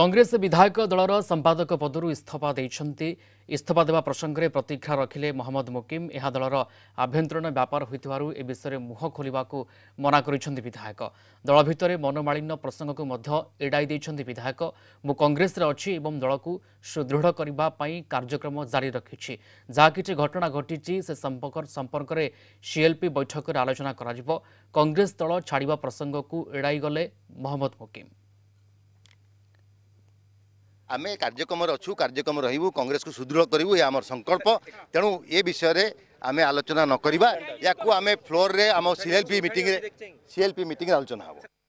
କଂଗ୍ରେସ ବିଧାୟକ ଦଳର ସମ୍ପାଦକ ପଦରୁ ଇସ୍ତଫା ଦେଇଛନ୍ତି ଇସ୍ତଫା ଦେବା ପ୍ରସଙ୍ଗରେ ପ୍ରତିକ୍ରିୟା ରଖିଲେ ମହମ୍ମଦ ମୋକିମ୍ ଏହା ଦଳର ଆଭ୍ୟନ୍ତରୀଣ ବ୍ୟାପାର ହୋଇଥିବାରୁ ଏ ବିଷୟରେ ମୁହଁ ଖୋଲିବାକୁ ମନା କରିଛନ୍ତି ବିଧାୟକ ଦଳ ଭିତରେ ମନୋମାଳିନ୍ୟ ପ୍ରସଙ୍ଗକୁ ମଧ୍ୟ ଏଡ଼ାଇ ଦେଇଛନ୍ତି ବିଧାୟକ ମୁଁ କଂଗ୍ରେସରେ ଅଛି ଏବଂ ଦଳକୁ ସୁଦୃଢ଼ କରିବା ପାଇଁ କାର୍ଯ୍ୟକ୍ରମ ଜାରି ରଖିଛି ଯାହା କିଛି ଘଟଣା ଘଟିଛି ସେ ସମ୍ପର୍କରେ ସିଏଲ୍ପି ବୈଠକରେ ଆଲୋଚନା କରାଯିବ କଂଗ୍ରେସ ଦଳ ଛାଡ଼ିବା ପ୍ରସଙ୍ଗକୁ ଏଡ଼ାଇ ଗଲେ ମହମ୍ମଦ ମୋକିମ୍ ଆମେ କାର୍ଯ୍ୟକ୍ରମରେ ଅଛୁ କାର୍ଯ୍ୟକ୍ରମ ରହିବୁ କଂଗ୍ରେସକୁ ସୁଦୃଢ଼ କରିବୁ ଏହା ଆମର ସଂକଳ୍ପ ତେଣୁ ଏ ବିଷୟରେ ଆମେ ଆଲୋଚନା ନ କରିବା ୟାକୁ ଆମେ ଫ୍ଲୋରରେ ଆମ ସିଏଲ୍ପି ମିଟିଂରେ ସିଏଲ୍ପି ମିଟିଂରେ ଆଲୋଚନା ହେବ